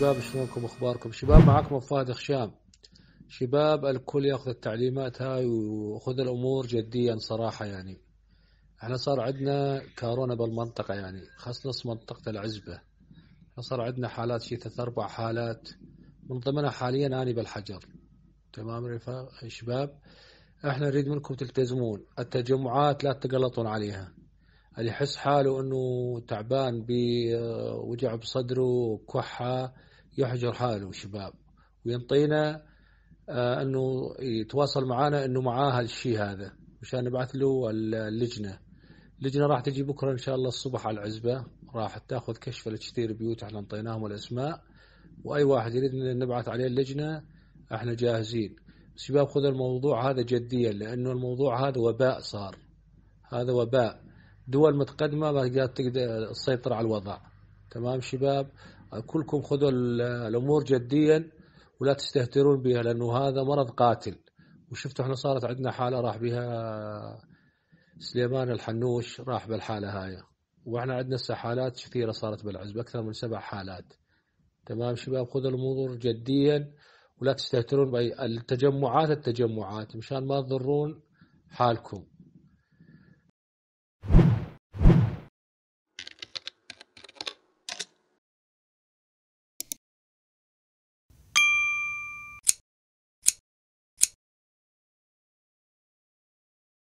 شباب شلونكم اخباركم شباب معكم فهد خشام شباب الكل ياخذ التعليمات هاي وخذ الامور جديا صراحه يعني احنا صار عندنا كورونا بالمنطقه يعني خصص منطقه العزبه احنا صار عندنا حالات شي ثلاث اربع حالات من ضمنها حاليا اني بالحجر تمام رفاق شباب احنا نريد منكم تلتزمون التجمعات لا تقلطون عليها اللي يحس حاله انه تعبان بوجع آه، بصدره وكحه يحجر حاله شباب وينطينا آه، انه يتواصل معنا انه معاه هالشيء هذا مشان نبعث له اللجنه اللجنه راح تجي بكره ان شاء الله الصبح على العزبه راح تاخذ كشف لكثير بيوت احنا انطيناهم الاسماء واي واحد يريد نبعث عليه اللجنه احنا جاهزين شباب خذ الموضوع هذا جديا لانه الموضوع هذا وباء صار هذا وباء دول متقدمه ما قاعده تقدر تسيطر على الوضع تمام شباب كلكم خذوا الأمور جديا ولا تستهترون بها لأنه هذا مرض قاتل وشفتوا احنا صارت عندنا حالة راح بها سليمان الحنوش راح بالحالة هاي واحنا عندنا حالات كثيرة صارت بالعزب أكثر من سبع حالات تمام شباب خذوا الأمور جديا ولا تستهترون بأي التجمعات التجمعات مشان ما تضرون حالكم